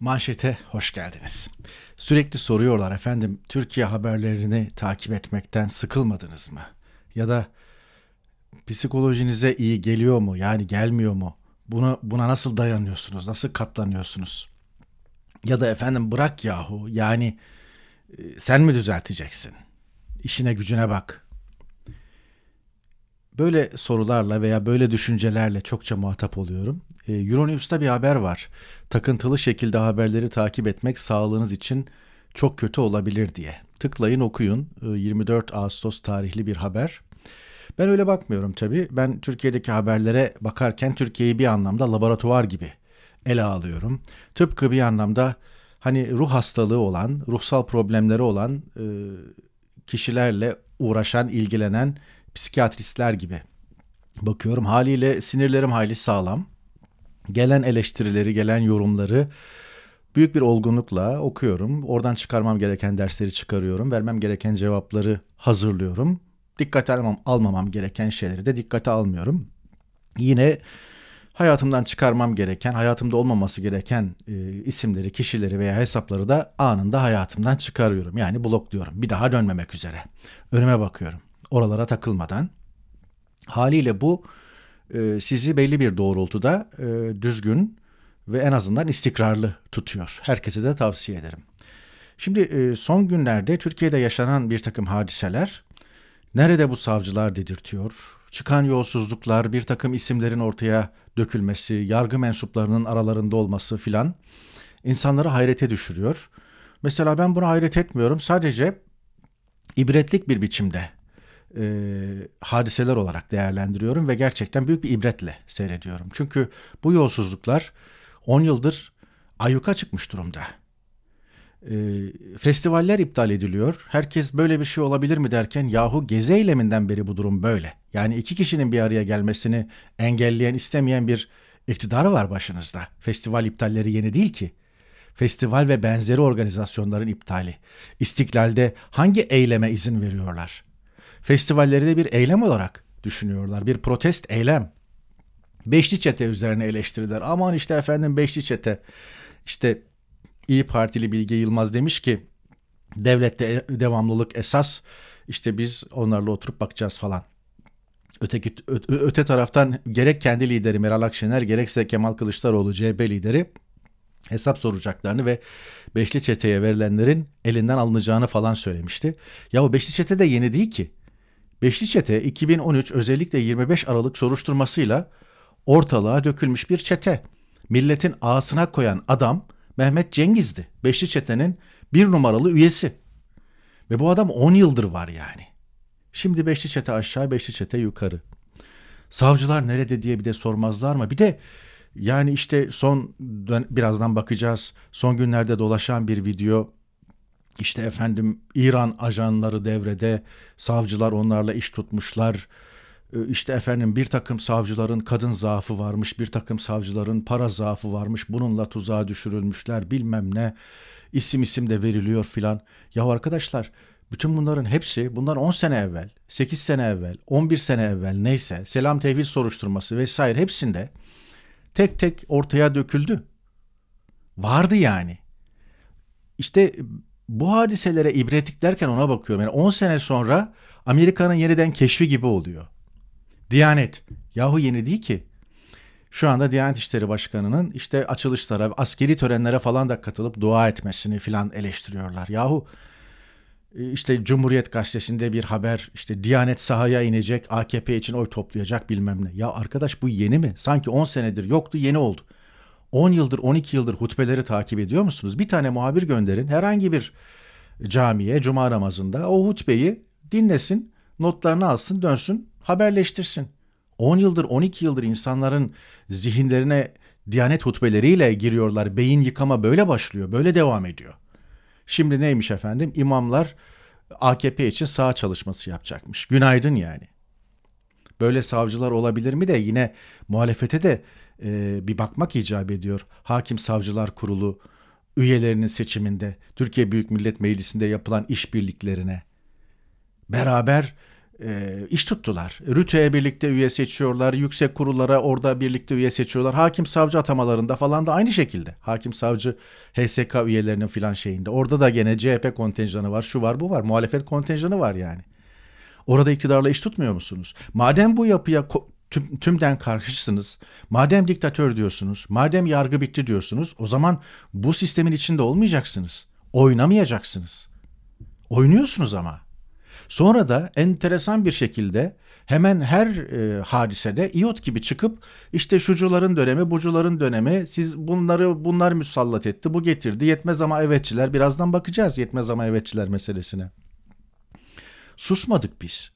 Manşete hoş geldiniz. Sürekli soruyorlar efendim Türkiye haberlerini takip etmekten sıkılmadınız mı? Ya da psikolojinize iyi geliyor mu? Yani gelmiyor mu? Buna buna nasıl dayanıyorsunuz? Nasıl katlanıyorsunuz? Ya da efendim bırak yahu. Yani e, sen mi düzelteceksin? İşine gücüne bak. Böyle sorularla veya böyle düşüncelerle çokça muhatap oluyorum ee, Euronews'ta bir haber var. Takıntılı şekilde haberleri takip etmek sağlığınız için çok kötü olabilir diye. Tıklayın okuyun. 24 ee, Ağustos tarihli bir haber. Ben öyle bakmıyorum tabii. Ben Türkiye'deki haberlere bakarken Türkiye'yi bir anlamda laboratuvar gibi ele alıyorum. Tıpkı bir anlamda hani ruh hastalığı olan, ruhsal problemleri olan e, kişilerle uğraşan, ilgilenen psikiyatristler gibi bakıyorum. Haliyle sinirlerim hayli sağlam gelen eleştirileri, gelen yorumları büyük bir olgunlukla okuyorum. Oradan çıkarmam gereken dersleri çıkarıyorum. Vermem gereken cevapları hazırlıyorum. Dikkate almam, almamam gereken şeyleri de dikkate almıyorum. Yine hayatımdan çıkarmam gereken, hayatımda olmaması gereken e, isimleri, kişileri veya hesapları da anında hayatımdan çıkarıyorum. Yani blokluyorum. Bir daha dönmemek üzere. Önüme bakıyorum. Oralara takılmadan. Haliyle bu ee, sizi belli bir doğrultuda e, düzgün ve en azından istikrarlı tutuyor. Herkese de tavsiye ederim. Şimdi e, son günlerde Türkiye'de yaşanan bir takım hadiseler nerede bu savcılar dedirtiyor. Çıkan yolsuzluklar, bir takım isimlerin ortaya dökülmesi, yargı mensuplarının aralarında olması filan insanları hayrete düşürüyor. Mesela ben buna hayret etmiyorum. Sadece ibretlik bir biçimde e, hadiseler olarak değerlendiriyorum ve gerçekten büyük bir ibretle seyrediyorum. Çünkü bu yolsuzluklar 10 yıldır ayuka çıkmış durumda. E, festivaller iptal ediliyor. Herkes böyle bir şey olabilir mi derken yahu gezi eyleminden beri bu durum böyle. Yani iki kişinin bir araya gelmesini engelleyen istemeyen bir iktidar var başınızda. Festival iptalleri yeni değil ki festival ve benzeri organizasyonların iptali. İstiklalde hangi eyleme izin veriyorlar? festivalleri de bir eylem olarak düşünüyorlar. Bir protest eylem. Beşli çete üzerine eleştiriler. Aman işte efendim beşli çete. İşte İyi Partili Bilge Yılmaz demiş ki devlette e, devamlılık esas. İşte biz onlarla oturup bakacağız falan. Öteki öte, öte taraftan gerek kendi lideri Meral Akşener gerekse Kemal Kılıçdaroğlu CHP lideri hesap soracaklarını ve Beşli Çete'ye verilenlerin elinden alınacağını falan söylemişti. Ya o Beşli Çete de yeni değil ki. Beşli Çete 2013 özellikle 25 Aralık soruşturmasıyla ortalığa dökülmüş bir çete. Milletin ağasına koyan adam Mehmet Cengiz'di. Beşli Çete'nin bir numaralı üyesi. Ve bu adam 10 yıldır var yani. Şimdi Beşli Çete aşağı, Beşli Çete yukarı. Savcılar nerede diye bir de sormazlar mı? Bir de yani işte son birazdan bakacağız. Son günlerde dolaşan bir video işte efendim İran ajanları devrede, savcılar onlarla iş tutmuşlar. Ee, işte efendim bir takım savcıların kadın zaafı varmış, bir takım savcıların para zaafı varmış, bununla tuzağa düşürülmüşler bilmem ne, isim isim de veriliyor filan. Ya arkadaşlar bütün bunların hepsi bundan 10 sene evvel, 8 sene evvel, 11 sene evvel neyse selam tevhid soruşturması vesaire hepsinde tek tek ortaya döküldü. Vardı yani. İşte bu hadiselere ibretlik derken ona bakıyorum. Yani 10 sene sonra Amerika'nın yeniden keşfi gibi oluyor. Diyanet. Yahu yeni değil ki. Şu anda Diyanet İşleri Başkanı'nın işte açılışlara, askeri törenlere falan da katılıp dua etmesini filan eleştiriyorlar. Yahu e, işte Cumhuriyet Gazetesi'nde bir haber işte Diyanet sahaya inecek AKP için oy toplayacak bilmem ne. Ya arkadaş bu yeni mi? Sanki 10 senedir yoktu yeni oldu. 10 yıldır 12 yıldır hutbeleri takip ediyor musunuz? Bir tane muhabir gönderin herhangi bir camiye cuma namazında o hutbeyi dinlesin, notlarını alsın, dönsün, haberleştirsin. 10 yıldır 12 yıldır insanların zihinlerine Diyanet hutbeleriyle giriyorlar. Beyin yıkama böyle başlıyor, böyle devam ediyor. Şimdi neymiş efendim? İmamlar AKP için sağ çalışması yapacakmış. Günaydın yani. Böyle savcılar olabilir mi de yine muhalefete de e, bir bakmak icap ediyor. Hakim Savcılar Kurulu üyelerinin seçiminde, Türkiye Büyük Millet Meclisi'nde yapılan işbirliklerine beraber e, iş tuttular. Rütü'ye birlikte üye seçiyorlar, yüksek kurullara orada birlikte üye seçiyorlar. Hakim savcı atamalarında falan da aynı şekilde. Hakim savcı HSK üyelerinin filan şeyinde. Orada da gene CHP kontenjanı var, şu var, bu var. Muhalefet kontenjanı var yani. Orada iktidarla iş tutmuyor musunuz? Madem bu yapıya tüm, tümden karşısınız. Madem diktatör diyorsunuz, madem yargı bitti diyorsunuz, o zaman bu sistemin içinde olmayacaksınız. Oynamayacaksınız. Oynuyorsunuz ama. Sonra da enteresan bir şekilde hemen her e, hadisede iot gibi çıkıp işte şucuların dönemi, bucuların dönemi, siz bunları bunlar müsallat etti, bu getirdi. Yetmez ama evetçiler, birazdan bakacağız yetmez ama evetçiler meselesine. Susmadık biz.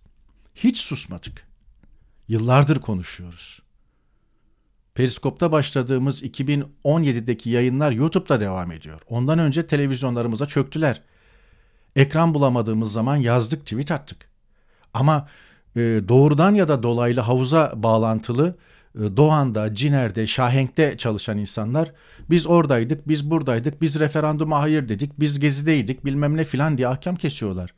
Hiç susmadık. Yıllardır konuşuyoruz. Periskop'ta başladığımız 2017'deki yayınlar YouTube'da devam ediyor. Ondan önce televizyonlarımıza çöktüler. Ekran bulamadığımız zaman yazdık, tweet attık. Ama e, doğrudan ya da dolaylı havuza bağlantılı e, Doğan'da, Ciner'de, Şahenk'te çalışan insanlar biz oradaydık, biz buradaydık, biz referanduma hayır dedik, biz gezideydik bilmem ne filan diye ahkam kesiyorlar.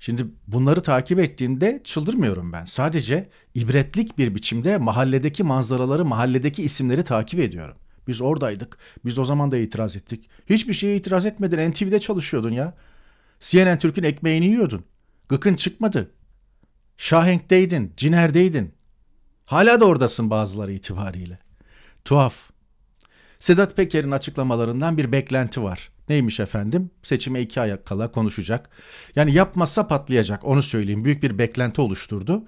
Şimdi bunları takip ettiğimde çıldırmıyorum ben. Sadece ibretlik bir biçimde mahalledeki manzaraları, mahalledeki isimleri takip ediyorum. Biz oradaydık. Biz o zaman da itiraz ettik. Hiçbir şeye itiraz etmedin. NTV'de çalışıyordun ya. CNN Türk'ün ekmeğini yiyordun. Gıkın çıkmadı. Şahenk'teydin, Ciner'deydin. Hala da oradasın bazıları itibariyle. Tuhaf. Sedat Peker'in açıklamalarından bir beklenti var. Neymiş efendim? Seçime iki ayak kala konuşacak. Yani yapmazsa patlayacak onu söyleyeyim. Büyük bir beklenti oluşturdu.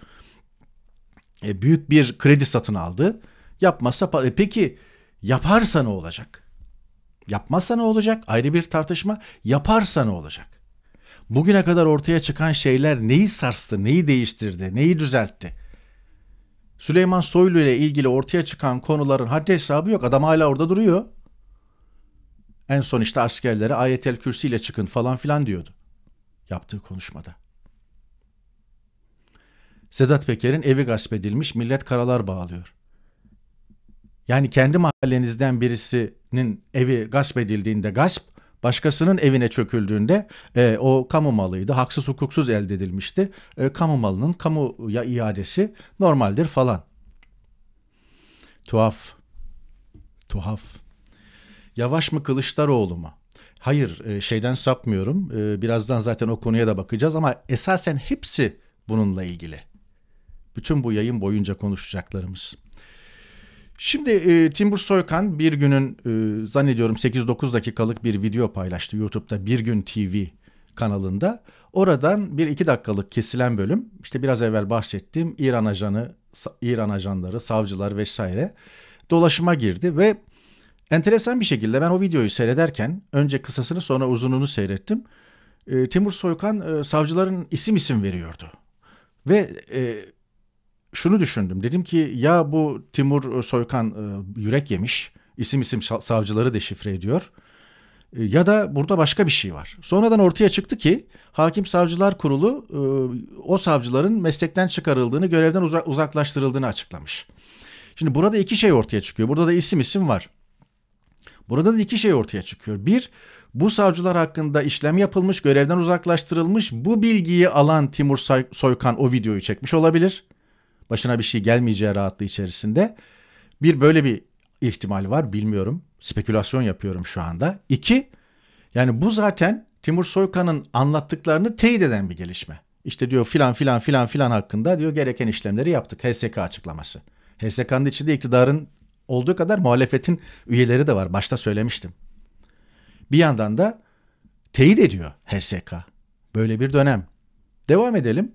E, büyük bir kredi satın aldı. Yapmazsa e, peki yaparsa ne olacak? Yapmazsa ne olacak? Ayrı bir tartışma. Yaparsa ne olacak? Bugüne kadar ortaya çıkan şeyler neyi sarstı, neyi değiştirdi, neyi düzeltti? Süleyman Soylu ile ilgili ortaya çıkan konuların haddi hesabı yok. Adam hala orada duruyor. En son işte askerlere ayetel kürsi ile çıkın falan filan diyordu. Yaptığı konuşmada. Sedat Peker'in evi gasp edilmiş millet karalar bağlıyor. Yani kendi mahallenizden birisinin evi gasp edildiğinde gasp, başkasının evine çöküldüğünde e, o kamu malıydı. Haksız hukuksuz elde edilmişti. E, kamu malının kamuya iadesi normaldir falan. Tuhaf. Tuhaf. Yavaş mı Kılıçdaroğlu mu? Hayır e, şeyden sapmıyorum. E, birazdan zaten o konuya da bakacağız ama esasen hepsi bununla ilgili. Bütün bu yayın boyunca konuşacaklarımız. Şimdi e, Timbur Soykan bir günün e, zannediyorum 8-9 dakikalık bir video paylaştı YouTube'da Bir Gün TV kanalında. Oradan bir iki dakikalık kesilen bölüm işte biraz evvel bahsettiğim İran ajanı, İran ajanları, savcılar vesaire dolaşıma girdi ve enteresan bir şekilde ben o videoyu seyrederken önce kısasını sonra uzununu seyrettim. E, Timur Soykan e, savcıların isim isim veriyordu. Ve e, şunu düşündüm. Dedim ki ya bu Timur e, Soykan e, yürek yemiş. isim isim savcıları deşifre ediyor. E, ya da burada başka bir şey var. Sonradan ortaya çıktı ki Hakim Savcılar Kurulu o savcıların meslekten çıkarıldığını, görevden uzaklaştırıldığını açıklamış. Şimdi burada iki şey ortaya çıkıyor. Burada da isim isim var. Burada da iki şey ortaya çıkıyor. Bir, bu savcılar hakkında işlem yapılmış, görevden uzaklaştırılmış. Bu bilgiyi alan Timur Soykan o videoyu çekmiş olabilir başına bir şey gelmeyeceği rahatlığı içerisinde. Bir böyle bir ihtimal var bilmiyorum. Spekülasyon yapıyorum şu anda. İki yani bu zaten Timur Soykan'ın anlattıklarını teyit eden bir gelişme. İşte diyor filan filan filan filan hakkında diyor gereken işlemleri yaptık. HSK açıklaması. HSK'nın içinde iktidarın olduğu kadar muhalefetin üyeleri de var. Başta söylemiştim. Bir yandan da teyit ediyor HSK. Böyle bir dönem. Devam edelim.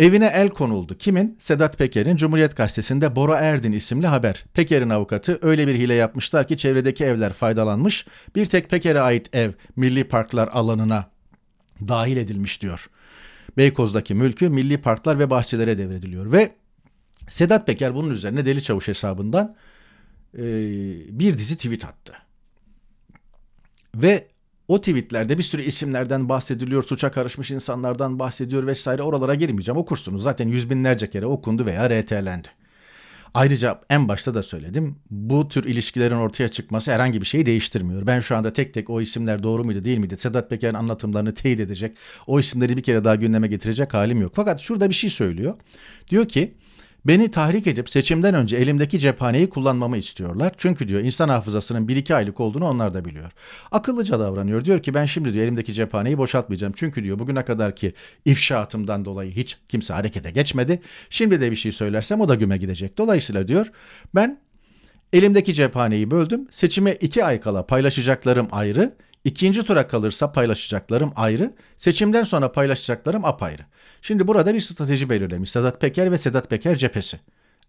Evine el konuldu. Kimin? Sedat Peker'in Cumhuriyet Gazetesi'nde Bora Erdin isimli haber. Peker'in avukatı öyle bir hile yapmışlar ki çevredeki evler faydalanmış. Bir tek Peker'e ait ev milli parklar alanına dahil edilmiş diyor. Beykoz'daki mülkü milli parklar ve bahçelere devrediliyor ve Sedat Peker bunun üzerine Deli Çavuş hesabından e, bir dizi tweet attı. Ve o tweetlerde bir sürü isimlerden bahsediliyor, suça karışmış insanlardan bahsediyor vesaire oralara girmeyeceğim. Okursunuz zaten yüz binlerce kere okundu veya RT'lendi. Ayrıca en başta da söyledim bu tür ilişkilerin ortaya çıkması herhangi bir şeyi değiştirmiyor. Ben şu anda tek tek o isimler doğru muydu değil miydi Sedat Peker'in anlatımlarını teyit edecek o isimleri bir kere daha gündeme getirecek halim yok. Fakat şurada bir şey söylüyor. Diyor ki Beni tahrik edip seçimden önce elimdeki cephaneyi kullanmamı istiyorlar. Çünkü diyor insan hafızasının 1-2 aylık olduğunu onlar da biliyor. Akıllıca davranıyor. Diyor ki ben şimdi diyor elimdeki cephaneyi boşaltmayacağım. Çünkü diyor bugüne kadar ki ifşaatımdan dolayı hiç kimse harekete geçmedi. Şimdi de bir şey söylersem o da güme gidecek. Dolayısıyla diyor ben elimdeki cephaneyi böldüm. Seçime 2 ay kala paylaşacaklarım ayrı. İkinci tura kalırsa paylaşacaklarım ayrı, seçimden sonra paylaşacaklarım apayrı. Şimdi burada bir strateji belirlemiş Sedat Peker ve Sedat Peker cephesi.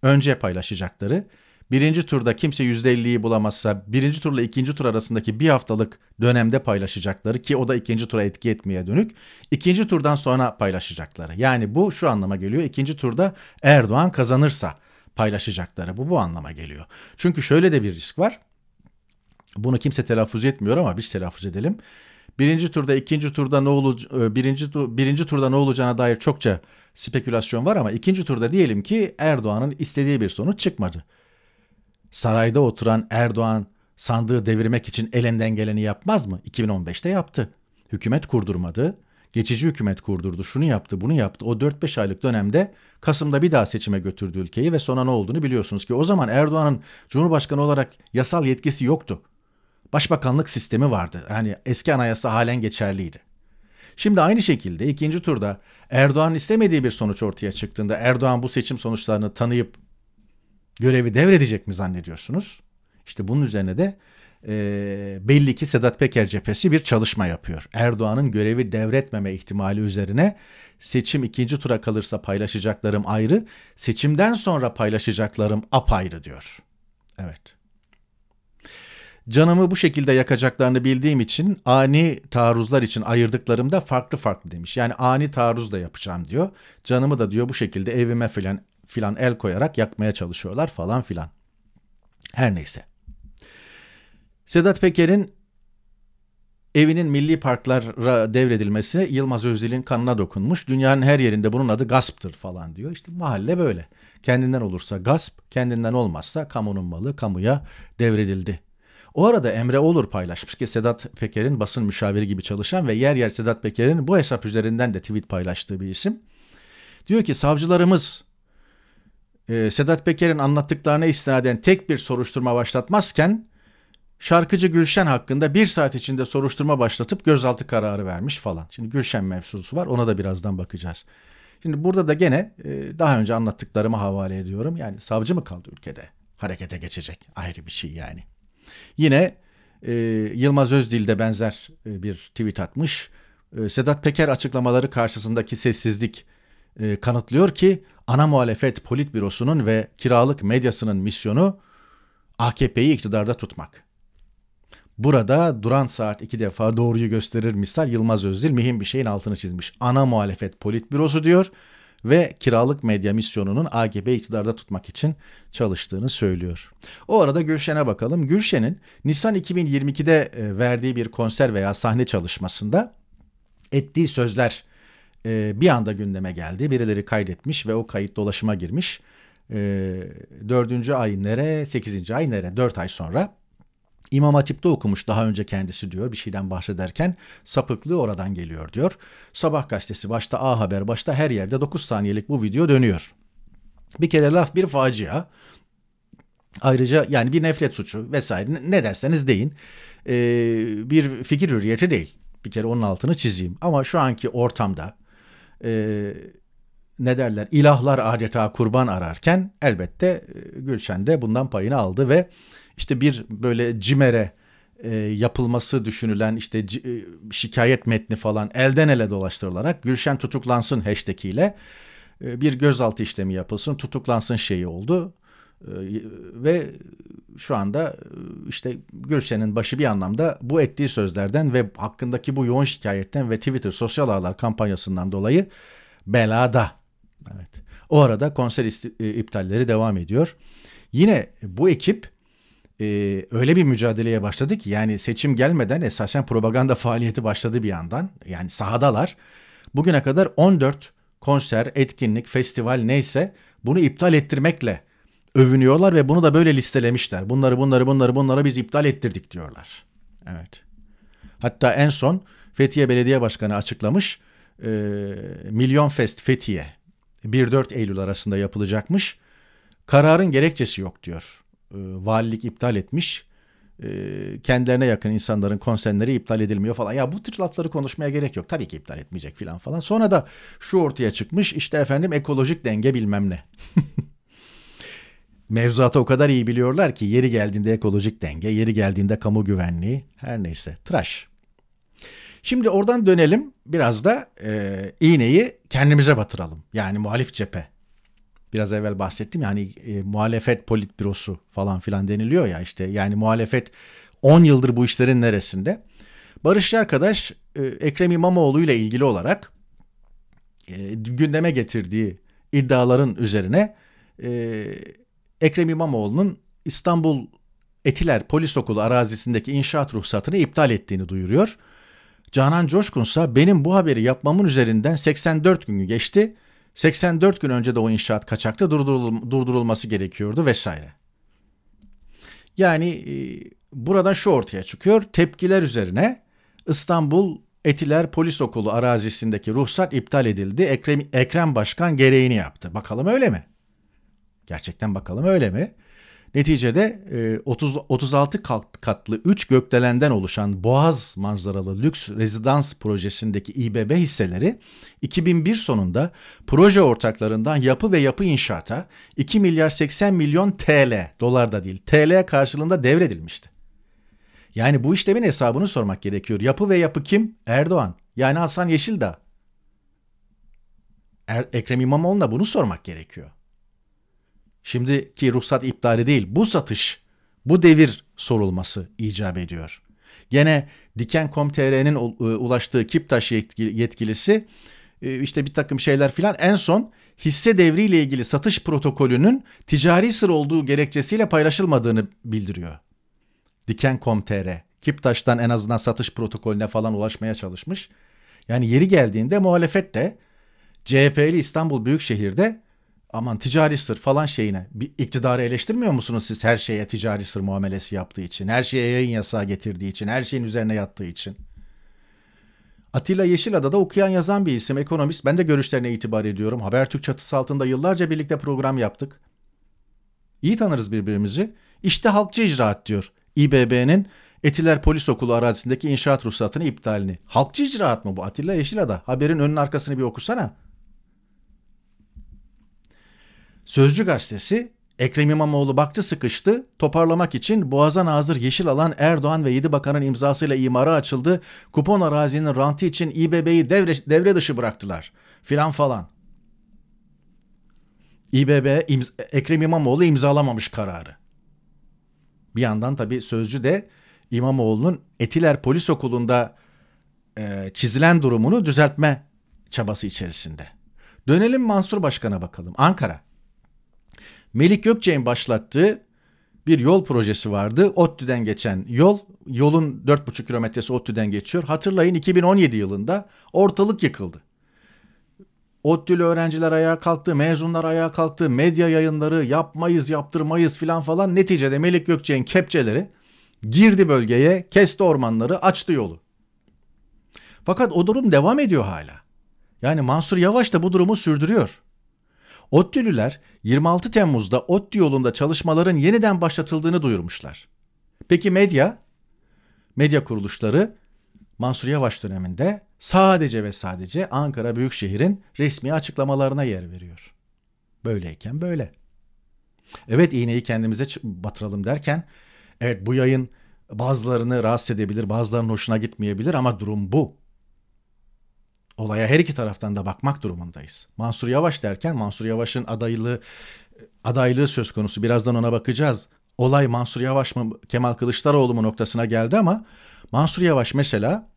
Önce paylaşacakları, birinci turda kimse %50'yi bulamazsa birinci turla ikinci tur arasındaki bir haftalık dönemde paylaşacakları ki o da ikinci tura etki etmeye dönük. ikinci turdan sonra paylaşacakları. Yani bu şu anlama geliyor ikinci turda Erdoğan kazanırsa paylaşacakları bu bu anlama geliyor. Çünkü şöyle de bir risk var. Bunu kimse telaffuz etmiyor ama biz telaffuz edelim. Birinci turda, ikinci turda ne olu, e, birinci, birinci turda ne olacağına dair çokça spekülasyon var ama ikinci turda diyelim ki Erdoğan'ın istediği bir sonuç çıkmadı. Sarayda oturan Erdoğan sandığı devirmek için elinden geleni yapmaz mı? 2015'te yaptı. Hükümet kurdurmadı. Geçici hükümet kurdurdu. Şunu yaptı, bunu yaptı. O 4-5 aylık dönemde Kasım'da bir daha seçime götürdü ülkeyi ve sonra ne olduğunu biliyorsunuz ki o zaman Erdoğan'ın Cumhurbaşkanı olarak yasal yetkisi yoktu başbakanlık sistemi vardı. Yani eski anayasa halen geçerliydi. Şimdi aynı şekilde ikinci turda Erdoğan istemediği bir sonuç ortaya çıktığında Erdoğan bu seçim sonuçlarını tanıyıp görevi devredecek mi zannediyorsunuz? İşte bunun üzerine de e, belli ki Sedat Peker cephesi bir çalışma yapıyor. Erdoğan'ın görevi devretmeme ihtimali üzerine seçim ikinci tura kalırsa paylaşacaklarım ayrı, seçimden sonra paylaşacaklarım apayrı diyor. Evet. Canımı bu şekilde yakacaklarını bildiğim için ani taarruzlar için ayırdıklarımda farklı farklı demiş. Yani ani taarruz da yapacağım diyor. Canımı da diyor bu şekilde evime filan filan el koyarak yakmaya çalışıyorlar falan filan. Her neyse. Sedat Peker'in evinin milli parklara devredilmesine Yılmaz Özdil'in kanına dokunmuş. Dünyanın her yerinde bunun adı gasptır falan diyor. İşte mahalle böyle. Kendinden olursa gasp, kendinden olmazsa kamunun malı kamuya devredildi o arada Emre Olur paylaşmış ki Sedat Peker'in basın müşaviri gibi çalışan ve yer yer Sedat Peker'in bu hesap üzerinden de tweet paylaştığı bir isim. Diyor ki savcılarımız e, Sedat Peker'in anlattıklarına istinaden tek bir soruşturma başlatmazken şarkıcı Gülşen hakkında bir saat içinde soruşturma başlatıp gözaltı kararı vermiş falan. Şimdi Gülşen mevzusu var ona da birazdan bakacağız. Şimdi burada da gene e, daha önce anlattıklarımı havale ediyorum. Yani savcı mı kaldı ülkede? Harekete geçecek ayrı bir şey yani. Yine e, Yılmaz Özdil de benzer e, bir tweet atmış. E, Sedat Peker açıklamaları karşısındaki sessizlik e, kanıtlıyor ki ana muhalefet politbürosunun ve kiralık medyasının misyonu AKP'yi iktidarda tutmak. Burada duran saat iki defa doğruyu gösterir misal Yılmaz Özdil mühim bir şeyin altını çizmiş. Ana muhalefet politbürosu diyor ve kiralık medya misyonunun AGB iktidarda tutmak için çalıştığını söylüyor. O arada Gülşen'e bakalım. Gülşen'in Nisan 2022'de e, verdiği bir konser veya sahne çalışmasında ettiği sözler e, bir anda gündeme geldi. Birileri kaydetmiş ve o kayıt dolaşıma girmiş. E, dördüncü ay nere, sekizinci ay nere, dört ay sonra İmam Hatip'te okumuş daha önce kendisi diyor bir şeyden bahsederken sapıklığı oradan geliyor diyor. Sabah gazetesi başta A Haber başta her yerde 9 saniyelik bu video dönüyor. Bir kere laf bir facia. Ayrıca yani bir nefret suçu vesaire ne derseniz deyin. Ee, bir fikir hürriyeti değil. Bir kere onun altını çizeyim. Ama şu anki ortamda e, ne derler ilahlar adeta kurban ararken elbette e, Gülşen de bundan payını aldı ve işte bir böyle cimere e, yapılması düşünülen işte e, şikayet metni falan elden ele dolaştırılarak Gülşen tutuklansın hashtag ile e, bir gözaltı işlemi yapılsın tutuklansın şeyi oldu. E, ve şu anda e, işte Gülşen'in başı bir anlamda bu ettiği sözlerden ve hakkındaki bu yoğun şikayetten ve Twitter sosyal ağlar kampanyasından dolayı belada. Evet. O arada konser e, iptalleri devam ediyor. Yine bu ekip e, öyle bir mücadeleye başladı ki yani seçim gelmeden esasen propaganda faaliyeti başladı bir yandan. Yani sahadalar. Bugüne kadar 14 konser, etkinlik, festival neyse bunu iptal ettirmekle övünüyorlar ve bunu da böyle listelemişler. Bunları bunları bunları bunlara biz iptal ettirdik diyorlar. Evet. Hatta en son Fethiye Belediye Başkanı açıklamış. E, Milyon Fest Fethiye 1-4 Eylül arasında yapılacakmış. Kararın gerekçesi yok diyor. E, valilik iptal etmiş. E, kendilerine yakın insanların konserleri iptal edilmiyor falan. Ya bu tür lafları konuşmaya gerek yok. Tabii ki iptal etmeyecek falan falan. Sonra da şu ortaya çıkmış İşte efendim ekolojik denge bilmem ne. Mevzuata o kadar iyi biliyorlar ki yeri geldiğinde ekolojik denge, yeri geldiğinde kamu güvenliği her neyse tıraş. Şimdi oradan dönelim biraz da e, iğneyi kendimize batıralım. Yani muhalif cephe biraz evvel bahsettim yani hani e, muhalefet politbürosu falan filan deniliyor ya işte yani muhalefet 10 yıldır bu işlerin neresinde? barışçı arkadaş e, Ekrem İmamoğlu ile ilgili olarak e, gündeme getirdiği iddiaların üzerine e, Ekrem İmamoğlu'nun İstanbul Etiler Polis Okulu arazisindeki inşaat ruhsatını iptal ettiğini duyuruyor. Canan Coşkun ise benim bu haberi yapmamın üzerinden 84 günü geçti. 84 gün önce de o inşaat kaçakta durdurul durdurulması gerekiyordu vesaire. Yani e, buradan şu ortaya çıkıyor. Tepkiler üzerine İstanbul Etiler Polis Okulu arazisindeki ruhsat iptal edildi. Ekrem, Ekrem Başkan gereğini yaptı. Bakalım öyle mi? Gerçekten bakalım öyle mi? Neticede 30, e, 36 katlı 3 gökdelenden oluşan Boğaz manzaralı lüks rezidans projesindeki İBB hisseleri 2001 sonunda proje ortaklarından yapı ve yapı inşaata 2 milyar 80 milyon TL, dolar da değil, TL karşılığında devredilmişti. Yani bu işlemin hesabını sormak gerekiyor. Yapı ve yapı kim? Erdoğan. Yani Hasan Yeşildağ. Er, Ekrem İmamoğlu'na bunu sormak gerekiyor. Şimdiki ruhsat iptali değil bu satış, bu devir sorulması icap ediyor. Gene Diken.com.tr'nin e, ulaştığı Kiptaş yetkilisi e, işte bir takım şeyler filan en son hisse devriyle ilgili satış protokolünün ticari sır olduğu gerekçesiyle paylaşılmadığını bildiriyor. Diken.com.tr Kiptaş'tan en azından satış protokolüne falan ulaşmaya çalışmış. Yani yeri geldiğinde muhalefet de CHP'li İstanbul Büyükşehir'de aman ticari sır falan şeyine bir iktidarı eleştirmiyor musunuz siz her şeye ticari sır muamelesi yaptığı için, her şeye yayın yasağı getirdiği için, her şeyin üzerine yattığı için? Atilla Yeşilada da okuyan yazan bir isim, ekonomist. Ben de görüşlerine itibar ediyorum. Habertürk çatısı altında yıllarca birlikte program yaptık. İyi tanırız birbirimizi. İşte halkçı icraat diyor. İBB'nin Etiler Polis Okulu arazisindeki inşaat ruhsatını iptalini. Halkçı icraat mı bu Atilla Yeşilada? Haberin önün arkasını bir okusana. Sözcü gazetesi Ekrem İmamoğlu baktı sıkıştı, toparlamak için Boğaz'a nazır yeşil alan Erdoğan ve 7 bakanın imzasıyla imara açıldı, kupon arazinin rantı için İBB'yi devre, devre dışı bıraktılar filan falan. İBB imz Ekrem İmamoğlu imzalamamış kararı. Bir yandan tabii sözcü de İmamoğlu'nun Etiler Polis Okulu'nda e, çizilen durumunu düzeltme çabası içerisinde. Dönelim Mansur Başkan'a bakalım. Ankara. Melik Gökçe'nin başlattığı bir yol projesi vardı. ODTÜ'den geçen yol. Yolun 4,5 kilometresi ODTÜ'den geçiyor. Hatırlayın 2017 yılında ortalık yıkıldı. ODTÜ'lü öğrenciler ayağa kalktı, mezunlar ayağa kalktı, medya yayınları yapmayız, yaptırmayız filan falan. Neticede Melik Gökçe'nin kepçeleri girdi bölgeye, kesti ormanları, açtı yolu. Fakat o durum devam ediyor hala. Yani Mansur Yavaş da bu durumu sürdürüyor. ODTÜ'lüler 26 Temmuz'da ODTÜ yolunda çalışmaların yeniden başlatıldığını duyurmuşlar. Peki medya? Medya kuruluşları Mansur Yavaş döneminde sadece ve sadece Ankara Büyükşehir'in resmi açıklamalarına yer veriyor. Böyleyken böyle. Evet iğneyi kendimize batıralım derken evet bu yayın bazılarını rahatsız edebilir, bazılarının hoşuna gitmeyebilir ama durum bu olaya her iki taraftan da bakmak durumundayız. Mansur Yavaş derken Mansur Yavaş'ın adaylığı adaylığı söz konusu. Birazdan ona bakacağız. Olay Mansur Yavaş mı Kemal Kılıçdaroğlu mu noktasına geldi ama Mansur Yavaş mesela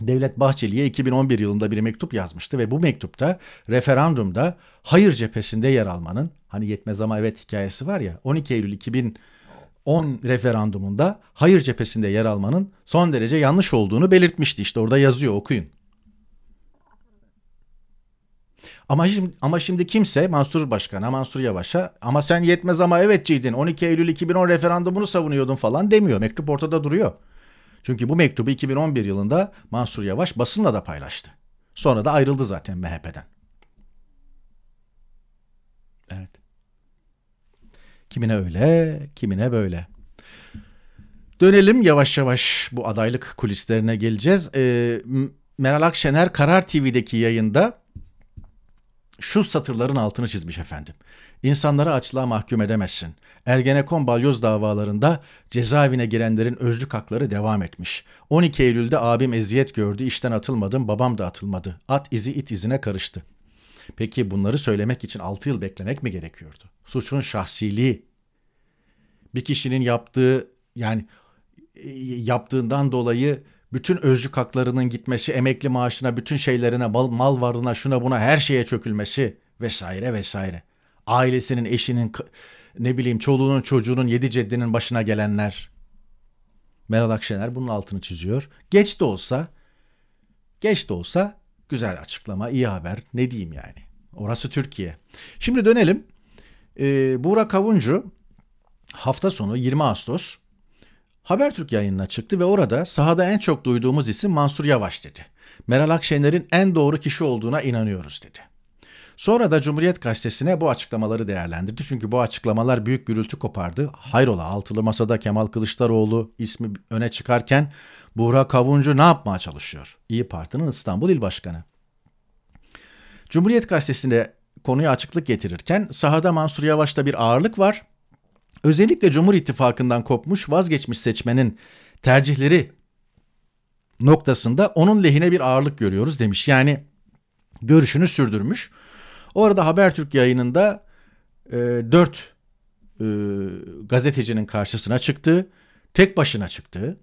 Devlet Bahçeli'ye 2011 yılında bir mektup yazmıştı ve bu mektupta referandumda hayır cephesinde yer almanın hani yetmez ama evet hikayesi var ya 12 Eylül 2010 referandumunda hayır cephesinde yer almanın son derece yanlış olduğunu belirtmişti. İşte orada yazıyor okuyun. Ama şimdi, ama şimdi kimse Mansur Başkan'a, Mansur Yavaş'a ama sen yetmez ama evetçiydin 12 Eylül 2010 referandumunu savunuyordun falan demiyor. Mektup ortada duruyor. Çünkü bu mektubu 2011 yılında Mansur Yavaş basınla da paylaştı. Sonra da ayrıldı zaten MHP'den. Evet. Kimine öyle, kimine böyle. Dönelim yavaş yavaş bu adaylık kulislerine geleceğiz. Ee, Meral Akşener Karar TV'deki yayında şu satırların altını çizmiş efendim. İnsanları açlığa mahkum edemezsin. Ergenekon balyoz davalarında cezaevine girenlerin özlük hakları devam etmiş. 12 Eylül'de abim eziyet gördü, işten atılmadım, babam da atılmadı. At izi it izine karıştı. Peki bunları söylemek için 6 yıl beklemek mi gerekiyordu? Suçun şahsiliği, bir kişinin yaptığı yani e, yaptığından dolayı bütün özlük haklarının gitmesi, emekli maaşına, bütün şeylerine, mal, mal varlığına, şuna buna her şeye çökülmesi vesaire vesaire. Ailesinin, eşinin, ne bileyim çoluğunun, çocuğunun, yedi ceddinin başına gelenler. Meral Akşener bunun altını çiziyor. Geç de olsa, geç de olsa güzel açıklama, iyi haber. Ne diyeyim yani? Orası Türkiye. Şimdi dönelim. Ee, Buğra Kavuncu hafta sonu 20 Ağustos Habertürk yayınına çıktı ve orada sahada en çok duyduğumuz isim Mansur Yavaş dedi. Meral Akşener'in en doğru kişi olduğuna inanıyoruz dedi. Sonra da Cumhuriyet Gazetesi'ne bu açıklamaları değerlendirdi. Çünkü bu açıklamalar büyük gürültü kopardı. Hayrola altılı masada Kemal Kılıçdaroğlu ismi öne çıkarken Burak Avuncu ne yapmaya çalışıyor? İyi Parti'nin İstanbul İl Başkanı. Cumhuriyet Gazetesi'nde konuya açıklık getirirken sahada Mansur Yavaş'ta bir ağırlık var. Özellikle Cumhur İttifakı'ndan kopmuş vazgeçmiş seçmenin tercihleri noktasında onun lehine bir ağırlık görüyoruz demiş. Yani görüşünü sürdürmüş. O arada Habertürk yayınında e, 4 e, gazetecinin karşısına çıktı. Tek başına çıktı.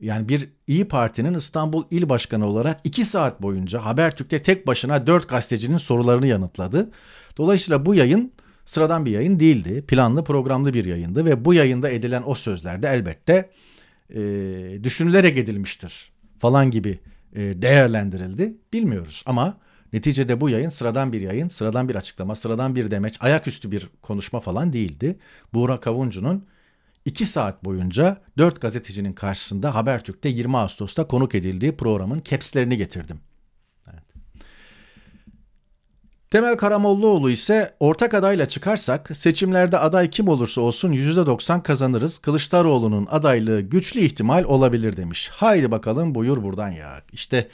Yani bir İyi Parti'nin İstanbul İl Başkanı olarak 2 saat boyunca Habertürk'te tek başına 4 gazetecinin sorularını yanıtladı. Dolayısıyla bu yayın sıradan bir yayın değildi. Planlı programlı bir yayındı ve bu yayında edilen o sözler de elbette e, düşünülerek edilmiştir falan gibi e, değerlendirildi. Bilmiyoruz ama neticede bu yayın sıradan bir yayın, sıradan bir açıklama, sıradan bir demeç, ayaküstü bir konuşma falan değildi. Buğra Kavuncu'nun iki saat boyunca dört gazetecinin karşısında Habertürk'te 20 Ağustos'ta konuk edildiği programın kepslerini getirdim. Temel Karamollaoğlu ise ortak adayla çıkarsak seçimlerde aday kim olursa olsun %90 kazanırız. Kılıçdaroğlu'nun adaylığı güçlü ihtimal olabilir demiş. Haydi bakalım buyur buradan ya. İşte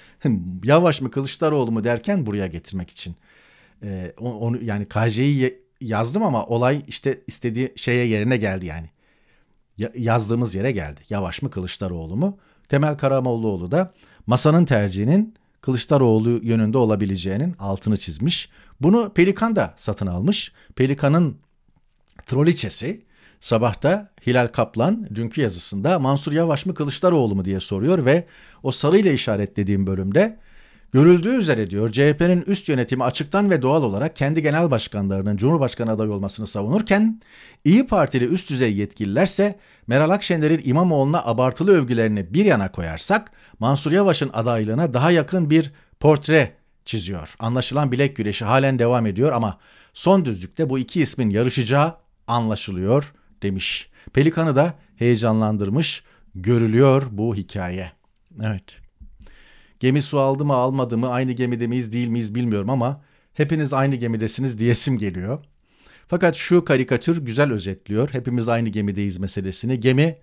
yavaş mı Kılıçdaroğlu mu derken buraya getirmek için. Ee, onu yani KJ'yi yazdım ama olay işte istediği şeye yerine geldi yani. Ya, yazdığımız yere geldi. Yavaş mı Kılıçdaroğlu mu? Temel Karamollaoğlu da masanın tercihinin Kılıçdaroğlu yönünde olabileceğinin altını çizmiş. Bunu Pelikan da satın almış. Pelikan'ın troliçesi sabahta Hilal Kaplan dünkü yazısında Mansur Yavaş mı Kılıçdaroğlu mu diye soruyor ve o sarıyla işaretlediğim bölümde Görüldüğü üzere diyor CHP'nin üst yönetimi açıktan ve doğal olarak kendi genel başkanlarının Cumhurbaşkanı adayı olmasını savunurken İyi Partili üst düzey yetkililerse Meral Akşener'in İmamoğlu'na abartılı övgülerini bir yana koyarsak Mansur Yavaş'ın adaylığına daha yakın bir portre çiziyor. Anlaşılan bilek güreşi halen devam ediyor ama son düzlükte bu iki ismin yarışacağı anlaşılıyor demiş. Pelikan'ı da heyecanlandırmış görülüyor bu hikaye. Evet. Gemi su aldı mı almadı mı aynı gemide miyiz değil miyiz bilmiyorum ama hepiniz aynı gemidesiniz diyesim geliyor. Fakat şu karikatür güzel özetliyor. Hepimiz aynı gemideyiz meselesini. Gemi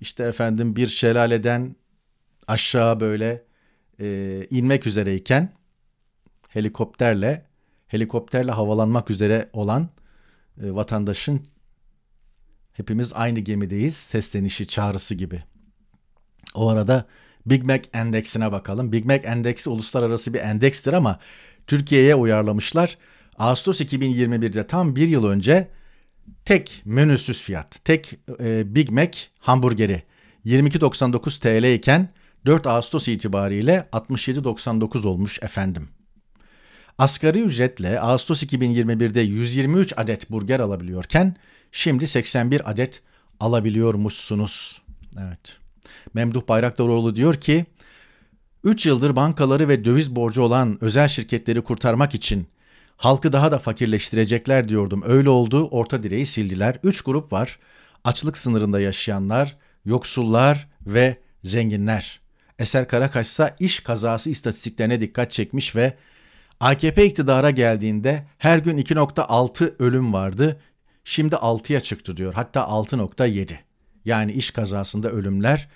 işte efendim bir şelaleden aşağı böyle e, inmek üzereyken helikopterle helikopterle havalanmak üzere olan e, vatandaşın hepimiz aynı gemideyiz seslenişi çağrısı gibi. O arada Big Mac endeksine bakalım. Big Mac endeksi uluslararası bir endekstir ama Türkiye'ye uyarlamışlar. Ağustos 2021'de tam bir yıl önce tek menüsüz fiyat, tek e, Big Mac hamburgeri 22.99 TL iken 4 Ağustos itibariyle 67.99 olmuş efendim. Asgari ücretle Ağustos 2021'de 123 adet burger alabiliyorken şimdi 81 adet alabiliyormuşsunuz. Evet. Memduh Bayraktaroğlu diyor ki, 3 yıldır bankaları ve döviz borcu olan özel şirketleri kurtarmak için halkı daha da fakirleştirecekler diyordum. Öyle oldu, orta direği sildiler. 3 grup var, açlık sınırında yaşayanlar, yoksullar ve zenginler. Eser Karakaş ise iş kazası istatistiklerine dikkat çekmiş ve AKP iktidara geldiğinde her gün 2.6 ölüm vardı. Şimdi 6'ya çıktı diyor. Hatta 6.7 yani iş kazasında ölümler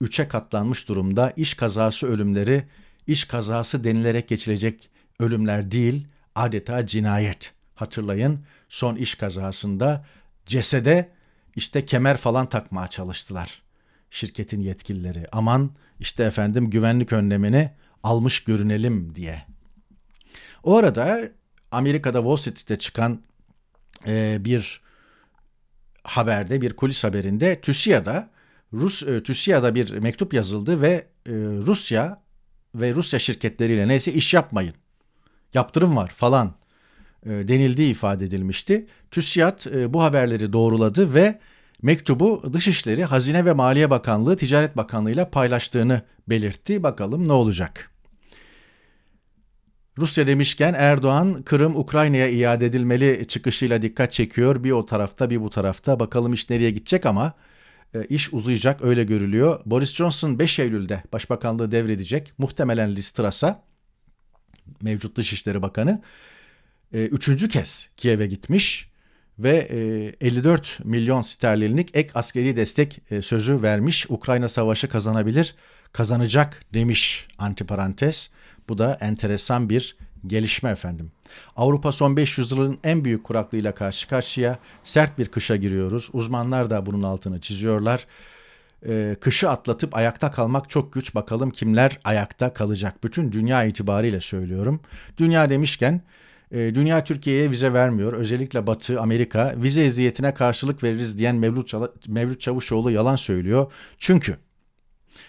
üçe katlanmış durumda. İş kazası ölümleri iş kazası denilerek geçilecek ölümler değil, adeta cinayet. Hatırlayın son iş kazasında cesede işte kemer falan takmaya çalıştılar şirketin yetkilileri. Aman işte efendim güvenlik önlemini almış görünelim diye. O arada Amerika'da Wall Street'te çıkan e, bir haberde, bir kulis haberinde TÜSİA'da Rus e, TÜSİA'da bir mektup yazıldı ve e, Rusya ve Rusya şirketleriyle neyse iş yapmayın. Yaptırım var falan e, denildiği ifade edilmişti. TÜSİAD bu haberleri doğruladı ve mektubu Dışişleri, Hazine ve Maliye Bakanlığı, Ticaret Bakanlığı ile paylaştığını belirtti. Bakalım ne olacak? Rusya demişken Erdoğan Kırım Ukrayna'ya iade edilmeli çıkışıyla dikkat çekiyor. Bir o tarafta bir bu tarafta bakalım iş nereye gidecek ama e, iş uzayacak öyle görülüyor. Boris Johnson 5 Eylül'de başbakanlığı devredecek muhtemelen Liz Truss'a mevcut Dışişleri Bakanı. E, üçüncü kez Kiev'e gitmiş ve 54 e, milyon sterlinlik ek askeri destek sözü vermiş. Ukrayna savaşı kazanabilir, kazanacak demiş antiparantez. parantez. Bu da enteresan bir gelişme efendim. Avrupa son 500 yılın en büyük kuraklığıyla karşı karşıya sert bir kışa giriyoruz. Uzmanlar da bunun altını çiziyorlar. Ee, kışı atlatıp ayakta kalmak çok güç. Bakalım kimler ayakta kalacak? Bütün dünya itibariyle söylüyorum. Dünya demişken e, Dünya Türkiye'ye vize vermiyor. Özellikle Batı, Amerika vize eziyetine karşılık veririz diyen Mevlüt, Çav- Mevlüt Çavuşoğlu yalan söylüyor. Çünkü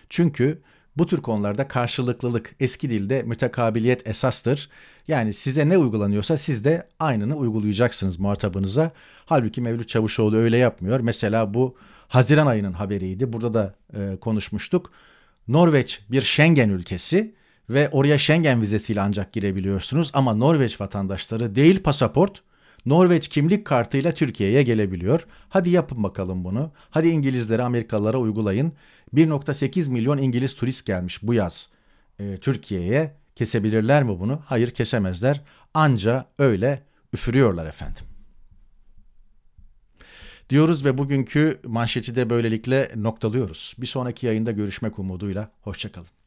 çünkü bu tür konularda karşılıklılık, eski dilde mütekabiliyet esastır. Yani size ne uygulanıyorsa siz de aynını uygulayacaksınız muhatabınıza. Halbuki Mevlüt Çavuşoğlu öyle yapmıyor. Mesela bu Haziran ayının haberiydi. Burada da e, konuşmuştuk. Norveç bir Schengen ülkesi ve oraya Schengen vizesiyle ancak girebiliyorsunuz ama Norveç vatandaşları değil pasaport Norveç kimlik kartıyla Türkiye'ye gelebiliyor. Hadi yapın bakalım bunu. Hadi İngilizlere, Amerikalılara uygulayın. 1.8 milyon İngiliz turist gelmiş bu yaz e, Türkiye'ye. Kesebilirler mi bunu? Hayır kesemezler. Anca öyle üfürüyorlar efendim. Diyoruz ve bugünkü manşeti de böylelikle noktalıyoruz. Bir sonraki yayında görüşmek umuduyla. Hoşçakalın.